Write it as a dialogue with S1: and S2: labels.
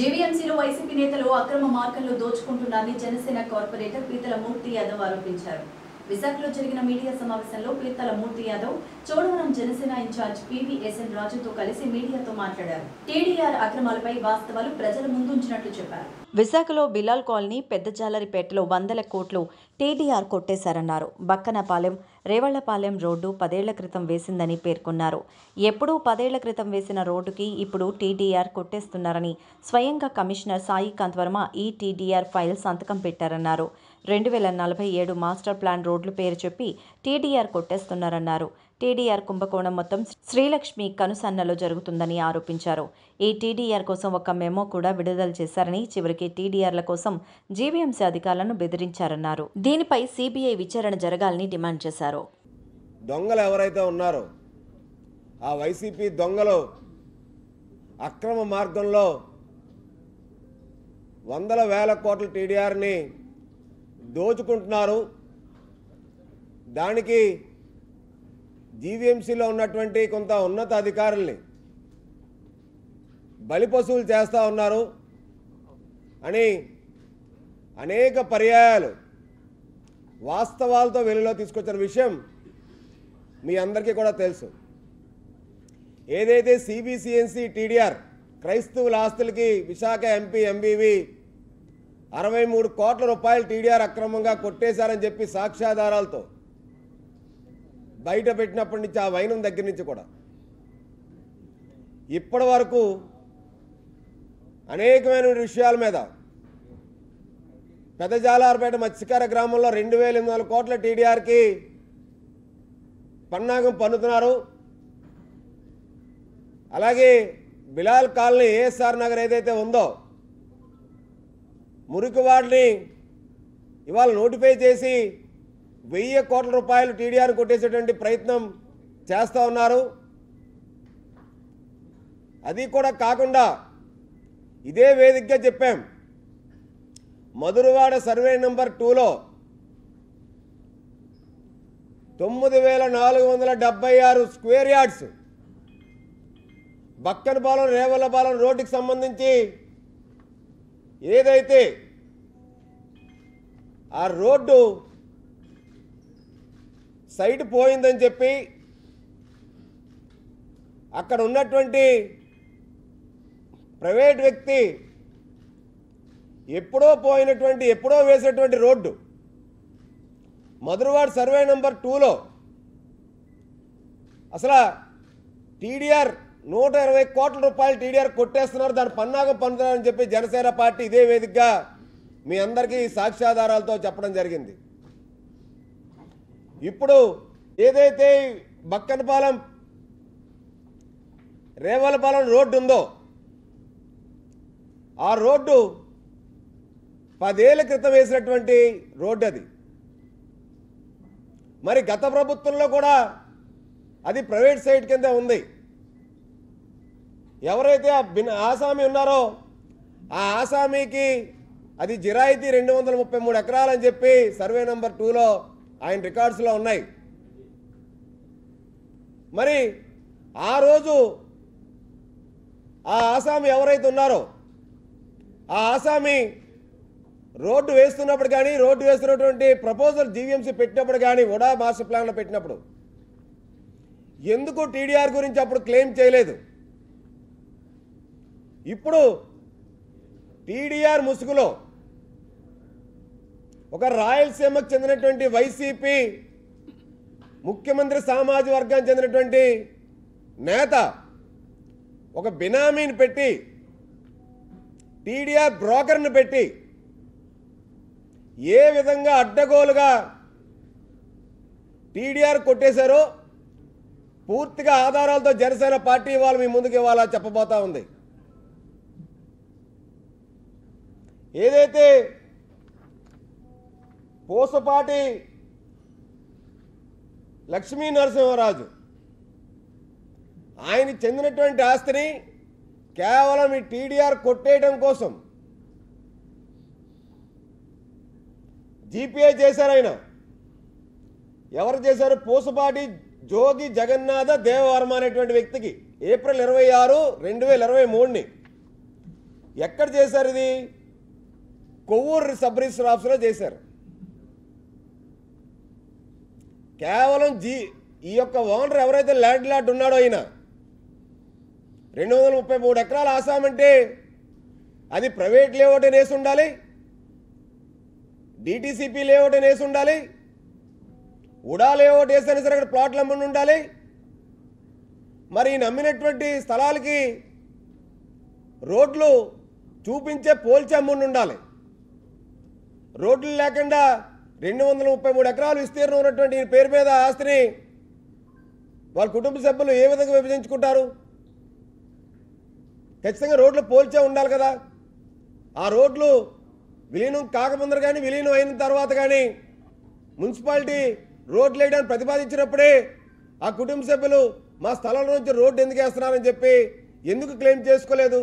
S1: జేవీఎంసీలో YCP నేతలు అక్రమ మార్గంలో దోచుకుంటున్నారని జనసేన కార్పొరేటర్ పీతల మూర్తి యాదవ్ ఆరోపించారు విశాఖలో జరిగిన మీడియా సమావేశంలో పీతల మూర్తి యాదవ్ చోడవరం జనసేన ఇన్ఛార్జ్ పివిఎస్ఎన్ రాజుతో కలిసి మీడియాతో మాట్లాడారు టీడీఆర్ అక్రమాలపై వాస్తవాలు ప్రజల ముందుంచినట్లు చెప్పారు విశాఖలో బిలాల్ కాలనీ పెద్ద జాలరిపేటలో వందల కోట్లు టీడీఆర్ కొట్టేశారన్నారు బక్కనపాలెం రేవళ్లపాలెం రోడ్డు పదేళ్ల క్రితం వేసిందని పేర్కొన్నారు ఎప్పుడూ పదేళ్ల క్రితం వేసిన రోడ్డుకి ఇప్పుడు టీడీఆర్ కొట్టేస్తున్నారని స్వయంగా కమిషనర్ సాయికాంత్ వర్మ ఈ టీడీఆర్ ఫైల్ సంతకం పెట్టారన్నారు రెండు వేల నలభై ఏడు మాస్టర్ ప్లాన్ రోడ్లు పేరు చెప్పి టీడీఆర్ కొట్టేస్తున్నారన్నారు టీడీఆర్ కుంభకోణం మొత్తం శ్రీలక్ష్మి కనుసన్నలో జరుగుతుందని ఆరోపించారు ఈ టీడీఆర్ కోసం ఒక మెమో కూడా విడుదల చేశారని చివరికి టీడీఆర్ల కోసం జీవీఎంసీ అధికారులను బెదిరించారన్నారు దీనిపై సిబిఐ విచారణ జరగాలని డిమాండ్ చేశారు
S2: దొంగలు ఎవరైతే ఉన్నారో ఆ వైసీపీ దొంగలు అక్రమ మార్గంలో వందల వేల కోట్ల టీడీఆర్ని దోచుకుంటున్నారు దానికి జీవీఎంసీలో ఉన్నటువంటి కొంత ఉన్నత అధికారుల్ని పశువులు చేస్తూ ఉన్నారు అని అనేక పర్యాయాలు వాస్తవాలతో వెలుగులో తీసుకొచ్చిన విషయం మీ అందరికీ కూడా తెలుసు ఏదైతే సిబిసిఎన్సి టీడీఆర్ క్రైస్తవుల ఆస్తులకి విశాఖ ఎంపీ ఎంబీవి అరవై మూడు కోట్ల రూపాయలు టీడీఆర్ అక్రమంగా కొట్టేశారని చెప్పి సాక్ష్యాధారాలతో బయట పెట్టినప్పటి నుంచి ఆ వైనం దగ్గర నుంచి కూడా ఇప్పటి వరకు అనేకమైన విషయాల మీద పెద్ద జాలార్పేట మత్స్యకార గ్రామంలో రెండు వేల ఎనిమిది వందల కోట్ల టీడీఆర్కి పన్నాగం పన్నుతున్నారు అలాగే బిలాల్ కాలనీ ఏఎస్ఆర్ నగర్ ఏదైతే ఉందో మురికి వాటిని ఇవాళ నోటిఫై చేసి వెయ్యి కోట్ల రూపాయలు టీడీఆర్ కొట్టేసేటువంటి ప్రయత్నం చేస్తూ ఉన్నారు అది కూడా కాకుండా ఇదే వేదికగా చెప్పాం మధురవాడ సర్వే నెంబర్ టూలో తొమ్మిది వేల నాలుగు వందల డెబ్బై ఆరు స్క్వేర్ యార్డ్స్ బక్కనపాలెం రేవలపాలెం రోడ్డుకి సంబంధించి ఏదైతే ఆ రోడ్డు సైట్ పోయిందని చెప్పి అక్కడ ఉన్నటువంటి ప్రైవేట్ వ్యక్తి ఎప్పుడో పోయినటువంటి ఎప్పుడో వేసేటువంటి రోడ్డు మధురవాడ సర్వే నెంబర్ టూలో అసలు టీడీఆర్ నూట ఇరవై కోట్ల రూపాయలు టీడీఆర్ కొట్టేస్తున్నారు దాని పన్నాగం పన్నుతున్నారని చెప్పి జనసేన పార్టీ ఇదే వేదికగా మీ అందరికీ సాక్ష్యాధారాలతో చెప్పడం జరిగింది ఇప్పుడు ఏదైతే బక్కనపాలెం రేవలపాలెం రోడ్డు ఉందో ఆ రోడ్డు పదేళ్ల క్రితం వేసినటువంటి రోడ్డు అది మరి గత ప్రభుత్వంలో కూడా అది ప్రైవేట్ సైట్ కింద ఉంది ఎవరైతే ఆ బిన్ ఆసామి ఉన్నారో ఆ ఆసామీకి అది జిరాయితీ రెండు వందల ముప్పై మూడు ఎకరాలని చెప్పి సర్వే నెంబర్ టూలో ఆయన రికార్డ్స్లో ఉన్నాయి మరి ఆ రోజు ఆ ఆసామి ఎవరైతే ఉన్నారో ఆ ఆసామి రోడ్డు వేస్తున్నప్పుడు కానీ రోడ్డు వేస్తున్నటువంటి ప్రపోజల్ జీవీఎంసీ పెట్టినప్పుడు కానీ ఉడా మాస్టర్ ప్లాన్లో పెట్టినప్పుడు ఎందుకు టీడీఆర్ గురించి అప్పుడు క్లెయిమ్ చేయలేదు ఇప్పుడు టీడీఆర్ ముసుగులో ఒక రాయలసీమకు చెందినటువంటి వైసీపీ ముఖ్యమంత్రి సామాజ వర్గానికి చెందినటువంటి నేత ఒక బినామీని పెట్టి టీడీఆర్ బ్రోకర్ని పెట్టి ఏ విధంగా అడ్డగోలుగా టీడీఆర్ కొట్టేశారో పూర్తిగా ఆధారాలతో జనసేన పార్టీ వాళ్ళు మీ ముందుకు ఇవ్వాలా చెప్పబోతా ఉంది ఏదైతే పోసపాటి లక్ష్మీ నరసింహరాజు ఆయన చెందినటువంటి ఆస్తిని కేవలం ఈ టీడీఆర్ కొట్టేయడం కోసం జీపీఏ చేశారు ఆయన ఎవరు చేశారు పూసపాటి జోగి జగన్నాథ దేవవర్మ అనేటువంటి వ్యక్తికి ఏప్రిల్ ఇరవై ఆరు రెండు వేల ఇరవై మూడుని ఎక్కడ చేశారు ఇది కొవ్వూరు సబ్ రిజిస్టర్ ఆఫీసులో చేశారు కేవలం జీ ఈ యొక్క ఓనర్ ఎవరైతే ల్యాండ్ లాట్ ఉన్నాడో ఆయన రెండు వందల ముప్పై మూడు ఎకరాలు ఆసామంటే అది ప్రైవేట్ లేఅవుట్ నేసి ఉండాలి డిటీసీపీ లేఅవుట్ నేసి ఉండాలి ఉడా లేఅవుట్ వేసైనా సరే అక్కడ ప్లాట్లు అమ్మని ఉండాలి మరి నమ్మినటువంటి స్థలాలకి రోడ్లు చూపించే పోల్చి అమ్ముండి ఉండాలి రోడ్లు లేకుండా రెండు వందల ముప్పై మూడు ఎకరాలు విస్తీర్ణం ఉన్నటువంటి పేరు మీద ఆస్తిని వాళ్ళ కుటుంబ సభ్యులు ఏ విధంగా విభజించుకుంటారు ఖచ్చితంగా రోడ్లు పోల్చే ఉండాలి కదా ఆ రోడ్లు విలీనం కాకముందర కానీ విలీనం అయిన తర్వాత కానీ మున్సిపాలిటీ రోడ్లు వేయడానికి ప్రతిపాదించినప్పుడే ఆ కుటుంబ సభ్యులు మా స్థలం నుంచి రోడ్డు ఎందుకు వేస్తున్నారని చెప్పి ఎందుకు క్లెయిమ్ చేసుకోలేదు